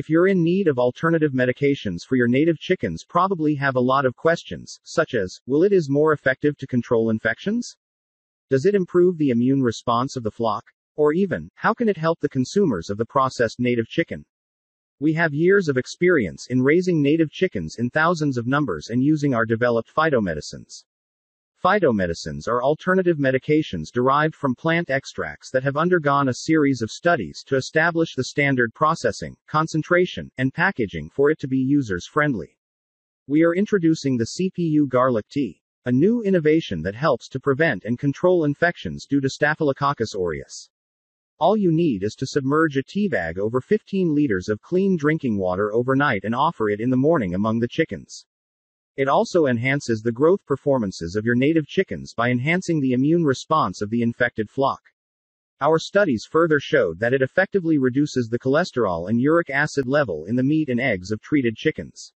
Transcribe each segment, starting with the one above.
If you're in need of alternative medications for your native chickens, probably have a lot of questions, such as Will it is more effective to control infections? Does it improve the immune response of the flock? Or even, how can it help the consumers of the processed native chicken? We have years of experience in raising native chickens in thousands of numbers and using our developed phytomedicines. Phytomedicines are alternative medications derived from plant extracts that have undergone a series of studies to establish the standard processing, concentration, and packaging for it to be users friendly. We are introducing the CPU garlic tea, a new innovation that helps to prevent and control infections due to Staphylococcus aureus. All you need is to submerge a tea bag over 15 liters of clean drinking water overnight and offer it in the morning among the chickens. It also enhances the growth performances of your native chickens by enhancing the immune response of the infected flock. Our studies further showed that it effectively reduces the cholesterol and uric acid level in the meat and eggs of treated chickens.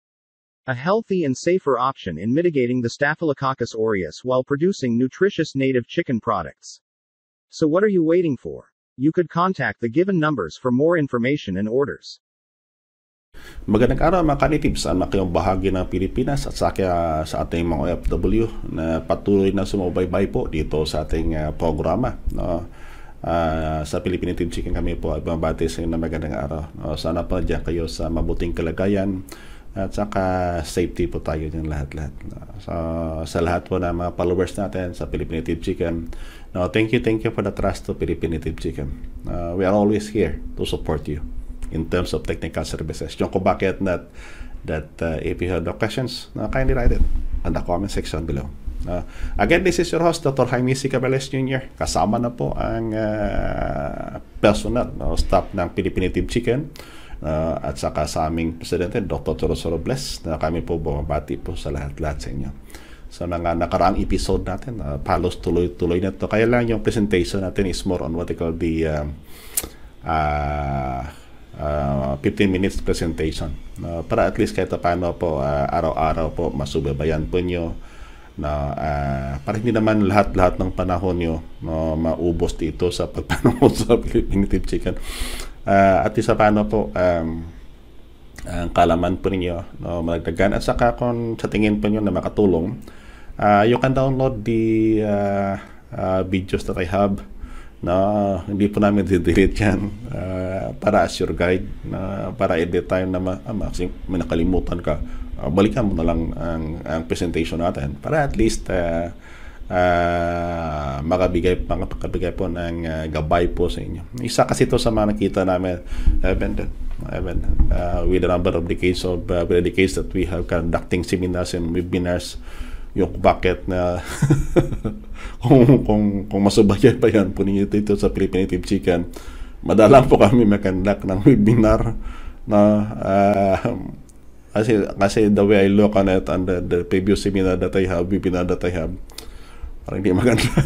A healthy and safer option in mitigating the Staphylococcus aureus while producing nutritious native chicken products. So, what are you waiting for? You could contact the given numbers for more information and orders. Magandang araw mga kanitives, sa kayong bahagi ng Pilipinas at sa, ah, sa ating mga OFW na patuloy na sumubaybay po dito sa ating uh, programa. No? Uh, sa Philippine Team Chicken kami po ay bumabati sa inyo na magandang araw. No? Sana po dyan kayo sa mabuting kalagayan at saka safety po tayo ng lahat-lahat. No? So, sa lahat po ng mga followers natin sa Philippine Native Chicken, no, thank you, thank you for the trust to Philippine Native Chicken. Uh, we are always here to support you in terms of technical services. Yung kung bakit that, that uh, if you have no questions, uh, kindly write it on the comment section below. Uh, again, this is your host, Dr. Jaime C. Cabrales Jr. Kasama na po ang uh, personal no, staff ng Philippine Team Chicken uh, at saka sa aming presidente, Dr. Torosoro Robles, na kami po bumabati po sa lahat-lahat sa inyo. Sa mga nakaraang episode natin, uh, palos tuloy-tuloy na to. Kaya lang yung presentation natin is more on what they call the um, uh, uh, uh, ah, 15 minutes presentation uh, para at least kahit paano po uh, araw-araw po masubaybayan po nyo na uh, para hindi naman lahat-lahat ng panahon nyo no, maubos dito sa pagpanood sa Philippine Tip Chicken uh, at isa paano po um, ang kalaman po ninyo no, malagdagan at saka kung sa tingin po nyo na makatulong uh, you can download the uh, uh, videos that I have na hindi po namin didelete yan uh, para as your guide na para hindi tayo na ma, ah, ma- may nakalimutan ka uh, balikan mo na lang ang, ang presentation natin para at least uh, uh, makabigay makapagkabigay po ng uh, gabay po sa inyo. Isa kasi ito sa mga nakita namin event event uh, with a number of decades of uh, with the decades that we have conducting seminars and webinars yung bucket na kung, kung, kung masubayan pa yan po ninyo dito sa Philippine Native Chicken madalang po kami makandak ng webinar na uh, kasi, kasi the way I look on it and the, the previous seminar that I have webinar that I have parang hindi maganda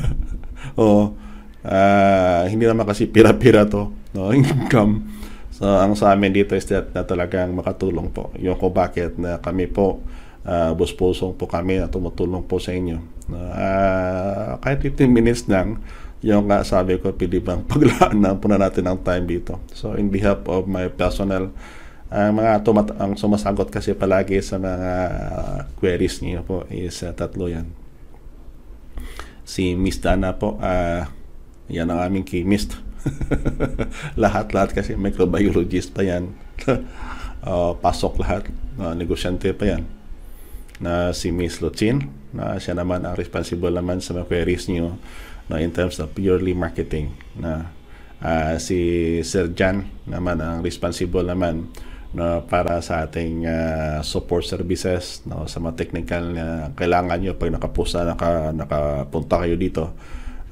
o uh, ah, hindi naman kasi pira-pira to no income so ang sa amin dito is that na talagang makatulong po yung ko bakit na kami po uh, ah, buspusong po kami na tumutulong po sa inyo. Uh, kahit 15 minutes lang, yung uh, sabi ko, pili bang paglaan na po na natin ang time dito. So, in behalf of my personal, ang uh, mga tumat- ang sumasagot kasi palagi sa mga uh, queries niyo po is uh, tatlo yan. Si Miss Dana po, uh, yan ang aming chemist. Lahat-lahat kasi microbiologist pa yan. uh, pasok lahat. Uh, negosyante pa yan na si Miss Luchin na siya naman ang responsible naman sa mga queries niyo no, in terms of purely marketing na uh, si Sir Jan naman ang responsible naman no, para sa ating uh, support services no, sa mga technical na kailangan niyo pag nakapusta naka, nakapunta kayo dito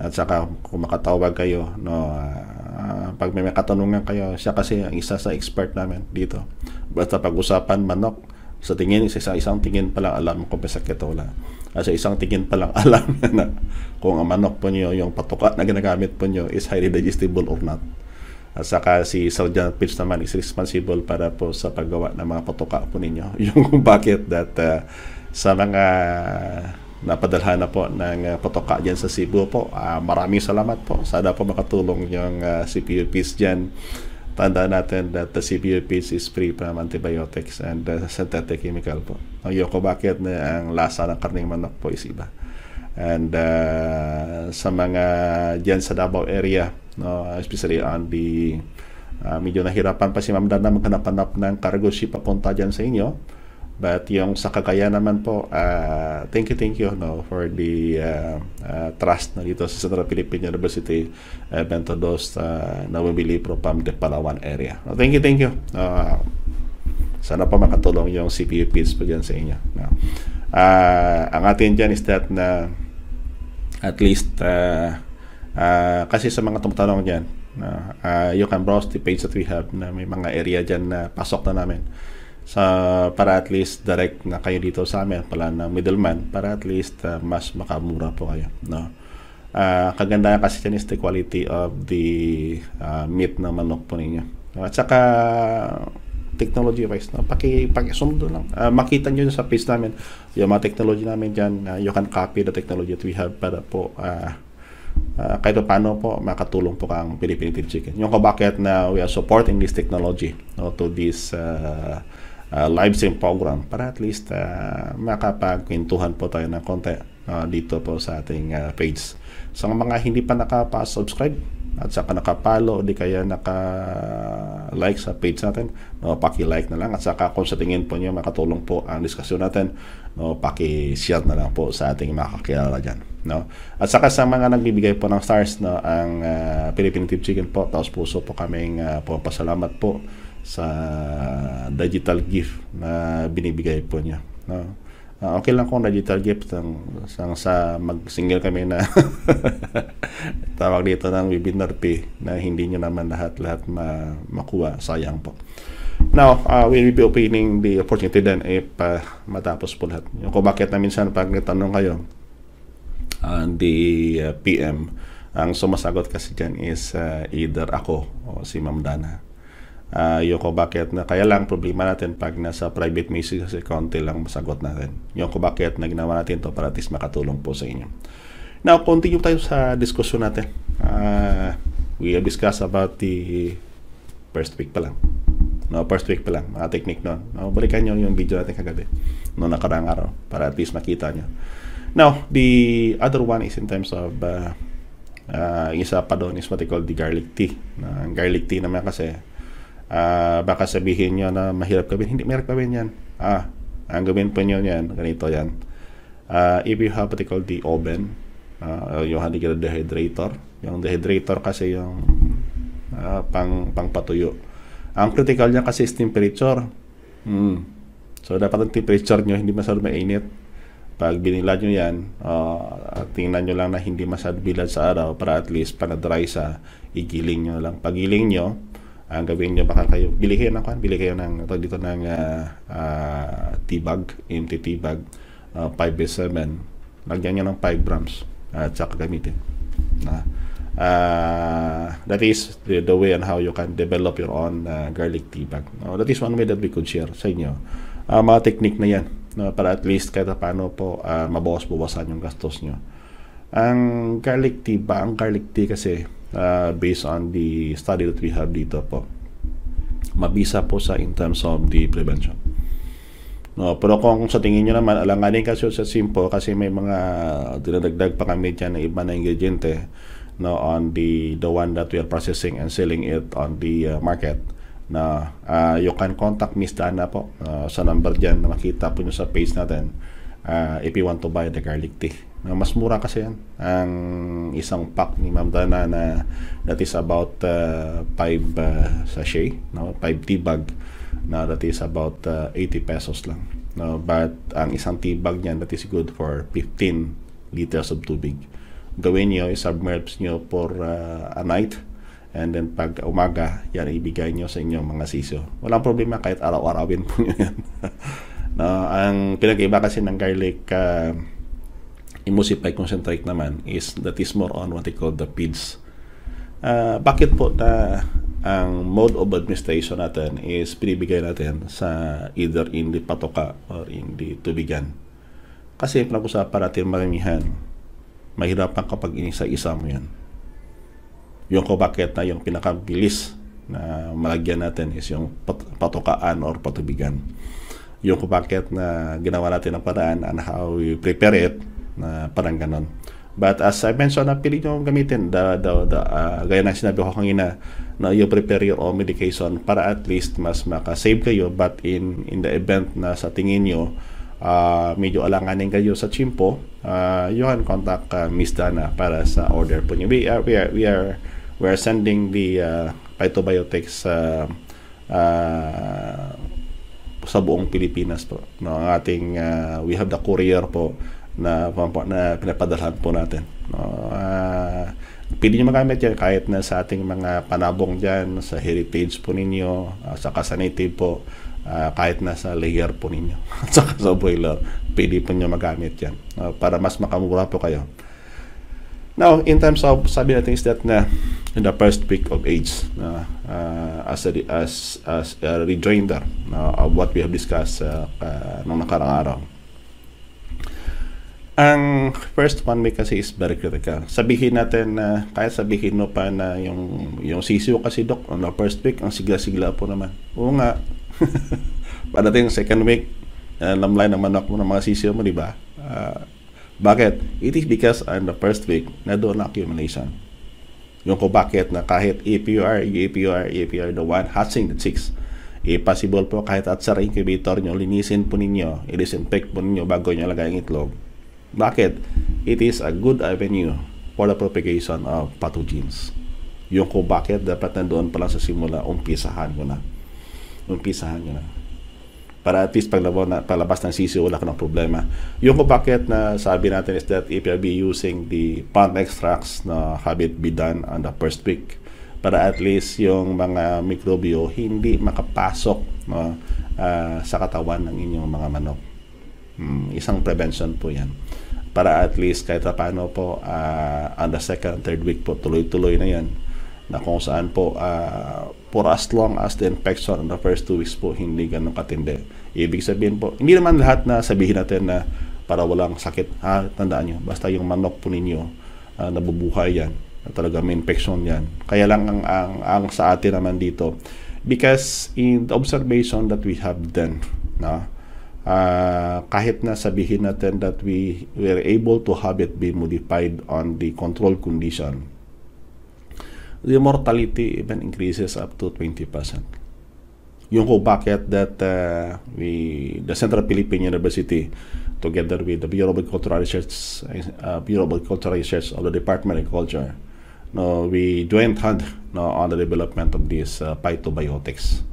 at saka kung makatawag kayo no uh, pag may katanungan kayo siya kasi ang isa sa expert namin dito basta pag-usapan manok sa tingin, sa isang tingin pa lang alam ko sa ketola. At ah, sa isang tingin pa lang alam na kung ang manok po niyo, yung patuka na ginagamit po niyo is highly digestible or not. At saka si Sergeant Pitch naman is responsible para po sa paggawa ng mga patuka po ninyo. Yung kung bakit that uh, sa mga napadalhan na po ng ah, patuka dyan sa Cebu po, uh, maraming salamat po. Sana po makatulong yung uh, CPUPs dyan tanda natin that the CPU is free from antibiotics and uh, synthetic chemical po. Ang Yoko Bucket na ang lasa ng karning manok po is iba. And uh, sa mga dyan sa Davao area, no, especially on the uh, medyo nahirapan pa si Ma'am Dana maghanap ng cargo ship papunta dyan sa inyo But yung sa Cagayan naman po, uh, thank you, thank you no, for the uh, uh, trust na dito sa Central Philippine University uh, Bento Dos uh, na mabili from the Palawan area. No, thank you, thank you. Uh, sana pa makatulong yung CPU feeds po dyan sa inyo. No. Uh, ang atin dyan is that na at least uh, uh, kasi sa mga tumatanong dyan, no, uh, you can browse the page that we have na may mga area dyan na pasok na namin sa para at least direct na kayo dito sa amin pala na middleman para at least uh, mas makamura po kayo no uh, ah, kagandahan kasi yan is the quality of the uh, meat na manok po ninyo at saka technology wise no paki pakisundo lang uh, makita niyo sa page namin yung mga technology namin diyan uh, you can copy the technology that we have para po uh, uh, kahit paano po makatulong po kang Philippine Chicken. Yung ko bakit na we are supporting this technology no, to this uh, uh, live stream program para at least uh, makapagkwentuhan po tayo ng konti uh, dito po sa ating uh, page. Sa so, mga hindi pa nakapa-subscribe at saka nakapalo o di kaya naka-like sa page natin, no, paki-like na lang at saka kung sa tingin po niyo makatulong po ang diskusyon natin, no, paki-share na lang po sa ating makakilala diyan, no. At saka sa mga nagbibigay po ng stars no ang uh, Philippine Tip Chicken po, taos puso po kaming uh, po pasalamat po sa digital gift na binibigay po niya. No? Uh, okay lang kung digital gift ang, sang sa mag-single kami na tawag dito ng webinar fee na hindi niyo naman lahat-lahat ma makuha. Sayang po. Now, uh, ah, we will be opening the opportunity then if uh, matapos po lahat. Yung kung bakit na minsan pag natanong kayo, uh, the uh, PM, ang sumasagot kasi dyan is uh, either ako o si Ma'am Dana uh, yung kung bakit na kaya lang problema natin pag nasa private message kasi konti lang masagot natin yung kung bakit na ginawa natin to para at least makatulong po sa inyo now continue tayo sa diskusyon natin uh, we have discussed about the first week pa lang no, first week pa lang mga technique noon. no balikan nyo yung video natin kagabi no nakarang araw para at least makita nyo now the other one is in terms of uh, uh, isa pa doon is what they call the garlic tea na uh, ang garlic tea naman kasi Uh, baka sabihin niyo na mahirap gawin. Hindi mahirap gawin yan. Ah, ang gawin po niyo yan, ganito yan. Uh, if you have what they call the oven, uh, yung hindi dehydrator. Yung dehydrator kasi yung uh, pang, pangpatuyo. Ang critical niya kasi is temperature. Mm. So, dapat ang temperature nyo hindi masyadong mainit. Pag binilad nyo yan, uh, tingnan nyo lang na hindi masyadong bilad sa araw para at least panadry sa igiling nyo lang. Pagiling nyo, ang ah, gawin nyo baka kayo bili kayo ng kwan bili kayo ng tawag dito ng uh, ah, uh, ah, MT empty bag uh, 5x7 lagyan nyo ng 5 grams at uh, saka gamitin na uh, that is the, the way on how you can develop your own uh, garlic tea bag no, that is one way that we could share sa inyo uh, mga technique na yan no, para at least kahit paano po uh, mabawas-bawasan yung gastos nyo ang garlic tea ba ang garlic tea kasi uh, based on the study that we have dito po. Mabisa po sa in terms of the prevention. No, pero kung sa tingin niyo naman, alanganin kasi sa simple kasi may mga dinadagdag pa kami dyan na iba na ingrediente no, on the, the one that we are processing and selling it on the uh, market na uh, you can contact Miss Dana po uh, sa number dyan na makita po nyo sa page natin uh, if you want to buy the garlic tea. Uh, mas mura kasi yan. Ang isang pack ni Ma'am Dana na that is about 5 uh, uh, sachet, no? 5 tea bag na that is about uh, ah, 80 pesos lang. No? But ang isang tea bag niyan that is good for 15 liters of tubig. Gawin niyo, submerge niyo for uh, a night and then pag umaga, yan ibigay niyo sa inyong mga siso Walang problema kahit araw-arawin po niyo yan. no? Ang pinag-iba kasi ng garlic uh, emulsify concentrate naman is that is more on what they call the PIDs. Uh, ah, bakit po na ang mode of administration natin is binibigay natin sa either in the patoka or in the tubigan. Kasi pinag-usapan natin maramihan, mahirapan kapag inisa-isa mo yan. Yung ko bakit na yung pinakabilis na malagyan natin is yung patokaan or patubigan. Yung kung bakit na ginawa natin ang paraan and how we prepare it na parang ganon. But as I mentioned, uh, pili nyo gamitin the, the, the uh, gaya na sinabi ko kanina na you prepare your own medication para at least mas makasave kayo but in in the event na sa tingin nyo uh, ah, medyo alanganin kayo sa chimpo uh, you can contact uh, Miss Dana para sa order po nyo we are, we are, we are, we are sending the uh, phytobiotics uh, uh, sa buong Pilipinas po. No, ating uh, we have the courier po na, ano na pinapadalhan po natin. No? Uh, pili nyo magamit yan kahit na sa ating mga panabong dyan, sa heritage po ninyo, uh, saka sa native po, uh, kahit na sa layer po ninyo, at sa boiler, pili po nyo magamit yan uh, para mas makamura po kayo. Now, in terms of, sabi natin is that na in the first week of age, uh, uh, as, a, as, as a rejoinder uh, of what we have discussed uh, uh, nung nakarang araw. Ang first one may kasi is very critical. Sabihin natin na uh, kahit sabihin mo pa na yung yung sisiyo kasi doc on the first week ang sigla-sigla po naman. Oo nga. Padating second week, uh, lamlay ng manok mo ng mga sisiyo mo, di ba? Uh, bakit? It is because on the first week na doon na accumulation. Yung ko bakit na kahit if if you are, APR, APR, APR the one hatching the 6. Eh, possible po kahit at sa incubator nyo, linisin po ninyo, i-disinfect po ninyo bago nyo lagay ang itlog bakit? It is a good avenue for the propagation of pathogens. Yung kung bakit, dapat nandoon pala sa simula, umpisahan mo na. Umpisahan mo na. Para at least paglabo na, paglabas ng sisi, wala ka ng problema. Yung kung bakit na sabi natin is that if you'll be using the plant extracts na have it be done on the first week para at least yung mga mikrobyo hindi makapasok no, uh, sa katawan ng inyong mga manok. Hmm, isang prevention po yan para at least kahit paano po uh, on the second, third week po tuloy-tuloy na yan na kung saan po uh, for as long as the infection on the first two weeks po hindi ganun katindi. Ibig sabihin po, hindi naman lahat na sabihin natin na para walang sakit. Ha, tandaan nyo, basta yung manok po ninyo uh, nabubuhay yan na talaga may infection yan. Kaya lang ang, ang, ang sa atin naman dito because in the observation that we have done, na, uh, kahit na sabihin natin that we were able to have it be modified on the control condition, the mortality even increases up to 20%. Yung kung bakit that uh, we, the Central Philippine University together with the Bureau of Agricultural Research, uh, Bureau of Agricultural Research of the Department of Agriculture, no, we joined hand no, on the development of this uh, phytobiotics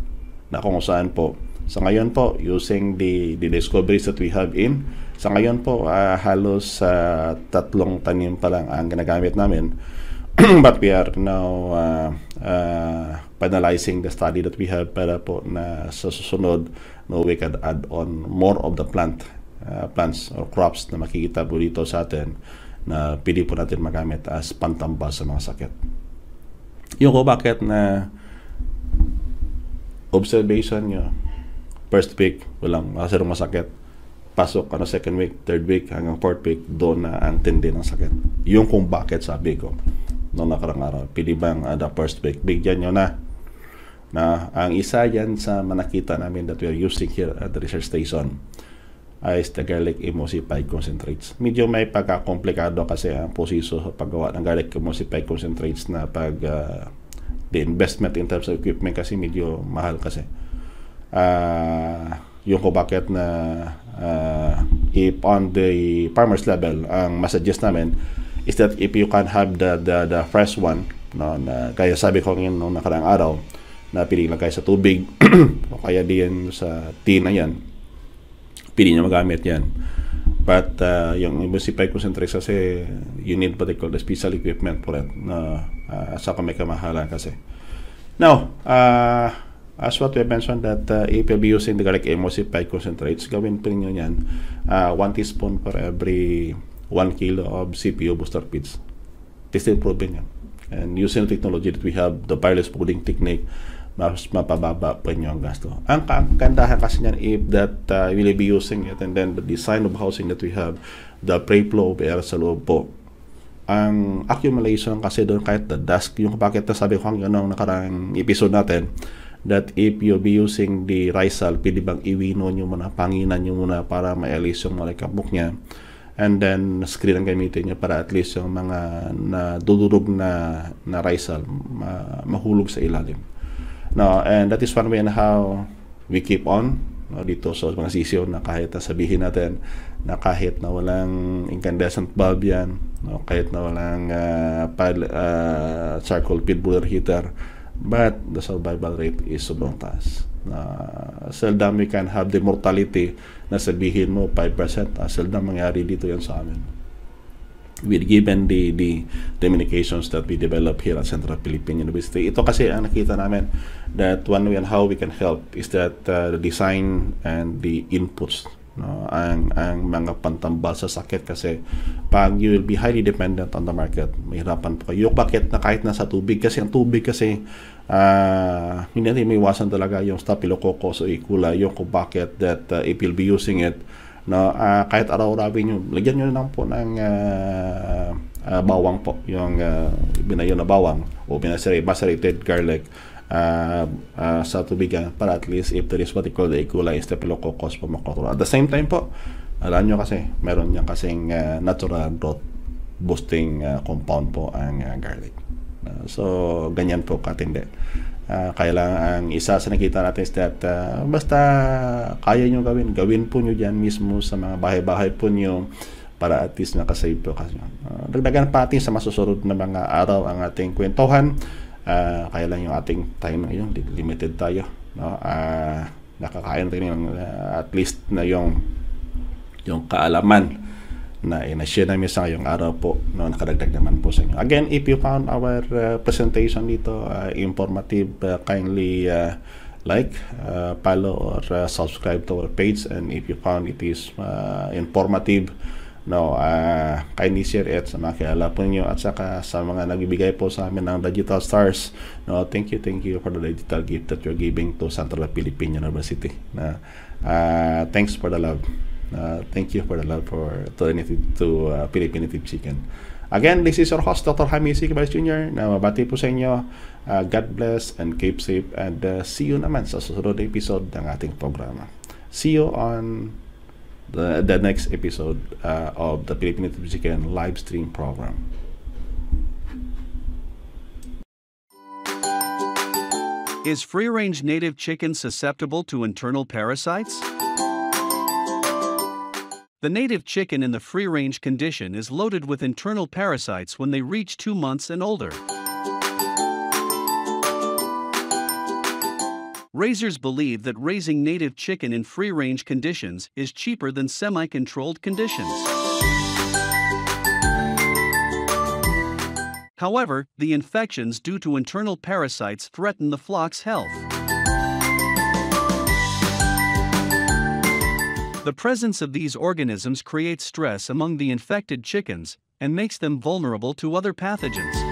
na kung saan po sa ngayon po, using the, the discoveries that we have in, sa ngayon po, uh, halos uh, tatlong tanim pa lang ang ginagamit namin. But we are now uh, uh, finalizing the study that we have para po na sa susunod no, we can add on more of the plant uh, plants or crops na makikita po dito sa atin na pili po natin magamit as pantambas sa mga sakit. Yung ko bakit na observation nyo, first week, walang masarong ah, masakit. Pasok, ano, second week, third week, hanggang fourth week, doon na ang tindi ng sakit. Yung kung bakit, sabi ko, noong nakarang araw, pili bang uh, ah, the first week, bigyan nyo na na ang isa yan sa manakita namin that we are using here at the research station ay the garlic emulsified concentrates. Medyo may pagkakomplikado kasi ang proseso sa paggawa ng garlic emulsified concentrates na pag uh, the investment in terms of equipment kasi medyo mahal kasi uh, yung kung bakit na uh, if on the farmers level ang messages namin is that if you can have the the, the fresh one no, na kaya sabi ko ngayon nung nakaraang araw na pili lang kayo sa tubig o kaya diyan sa tea na yan pili nyo magamit yan but uh, yung emulsified concentrate kasi you need what they call the special equipment for it na uh, uh, sa kami kamahalan kasi now uh, As what we mentioned that uh, if you'll be using the garlic emulsify concentrates, gawin po ninyo yan, uh, 1 teaspoon per every 1 kilo of CPU booster feeds. Tested proven yan. And using the technology that we have, the wireless pooling technique, mas mapababa pa niyo ang gasto. Ang kagandahan kasi niyan if that uh, will be using it and then the design of housing that we have, the pre-flow of air sa loob po ang accumulation kasi doon kahit the dusk, yung bakit na sabi ko ang ganong nakarang episode natin, that if you'll be using the Rizal, pwede bang iwinon nyo muna, panginan nyo muna para ma-alice yung mga niya. And then, screen ang gamitin nyo para at least yung mga nadudurog na, na Rizal ma- mahulog sa ilalim. No, and that is one way on how we keep on no, dito sa so, mga sisyo na kahit sabihin natin na kahit na walang incandescent bulb yan, no, kahit na walang uh, ah, pile, uh, ah, charcoal pit boiler heater, But the survival rate is sobrang taas. Uh, seldom we can have the mortality na sabihin mo 5%. Uh, ah, seldom mangyari dito yan sa amin. With given the, the, the that we develop here at Central Philippine University, ito kasi ang nakita namin that one way on how we can help is that uh, the design and the inputs no? ang, ang mga pantambal sa sakit kasi pag you will be highly dependent on the market, mahirapan po kayo. Yung bakit na kahit nasa tubig, kasi ang tubig kasi uh, hindi natin maiwasan talaga yung staphylococcus o e. ikula yung kung bakit that uh, if you'll be using it, no, uh, kahit araw araw niyo lagyan niyo lang po ng uh, uh, bawang po, yung uh, binayo na bawang o binaserated garlic, uh, uh, sa tubigan ah, para at least if there is what they call the E. coli staphylococcus pneumocontrol. At the same time po, alam nyo kasi, meron niya kasing uh, natural growth boosting uh, compound po ang uh, garlic. Uh, so, ganyan po katindi. Uh, lang ang isa sa nakita natin is that uh, basta kaya nyo gawin, gawin po nyo dyan mismo sa mga bahay-bahay po nyo para at least nakasave po kasi. Uh, dagdagan pa natin sa masusunod na mga araw ang ating kwentuhan uh, kaya lang yung ating time ngayon limited tayo no uh, nakakain rin yung uh, at least na yung yung kaalaman na inashare namin sa ngayong araw po no, nakadagdag naman po sa inyo. Again, if you found our uh, presentation dito uh, informative, uh, kindly uh, like, uh, follow or uh, subscribe to our page and if you found it is uh, informative, No, uh, kay ni Nisir at sa mga kilala po ninyo at saka sa mga nagbibigay po sa amin ng digital stars. No, thank you, thank you for the digital gift that you're giving to Central Philippine University. Na uh, thanks for the love. Uh, thank you for the love for to, to uh, Philippine Native Chicken. Again, this is your host, Dr. Jaime C. Cabales Jr. Na mabati po sa inyo. Uh, God bless and keep safe. And uh, see you naman sa susunod na episode ng ating programa. See you on the, the next episode uh, of the Philippine Chicken live stream program. Is free-range native chicken susceptible to internal parasites? The native chicken in the free-range condition is loaded with internal parasites when they reach two months and older. raisers believe that raising native chicken in free-range conditions is cheaper than semi-controlled conditions. However, the infections due to internal parasites threaten the flock's health. The presence of these organisms creates stress among the infected chickens and makes them vulnerable to other pathogens.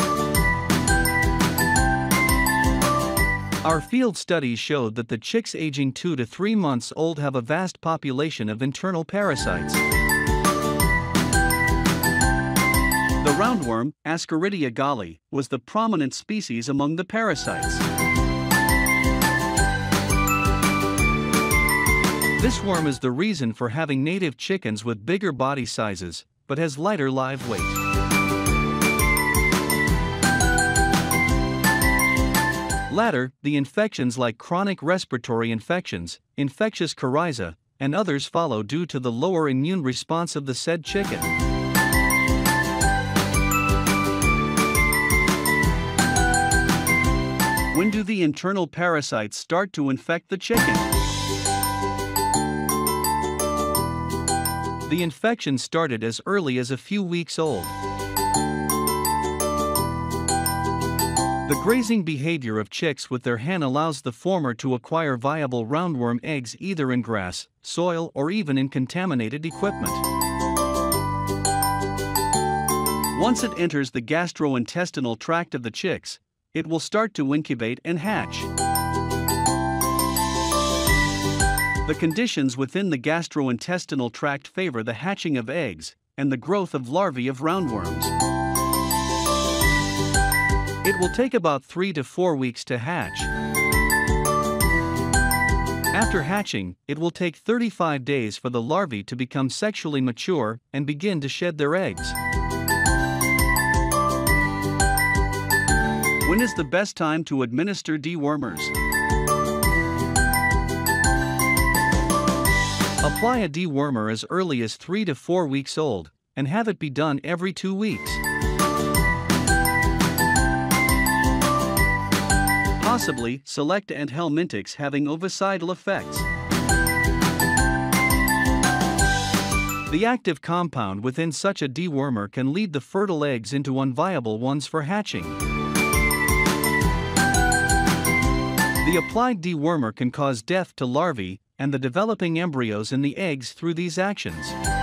Our field studies showed that the chicks aging 2 to 3 months old have a vast population of internal parasites. The roundworm, Ascaridia galli, was the prominent species among the parasites. This worm is the reason for having native chickens with bigger body sizes, but has lighter live weight. latter, the infections like chronic respiratory infections, infectious coryza, and others follow due to the lower immune response of the said chicken. When do the internal parasites start to infect the chicken? The infection started as early as a few weeks old. The grazing behavior of chicks with their hen allows the former to acquire viable roundworm eggs either in grass, soil or even in contaminated equipment. Once it enters the gastrointestinal tract of the chicks, it will start to incubate and hatch. The conditions within the gastrointestinal tract favor the hatching of eggs and the growth of larvae of roundworms will take about 3 to 4 weeks to hatch. After hatching, it will take 35 days for the larvae to become sexually mature and begin to shed their eggs. When is the best time to administer dewormers? Apply a dewormer as early as 3 to 4 weeks old and have it be done every 2 weeks. possibly select and Helmintix having ovicidal effects. The active compound within such a dewormer can lead the fertile eggs into unviable ones for hatching. The applied dewormer can cause death to larvae and the developing embryos in the eggs through these actions.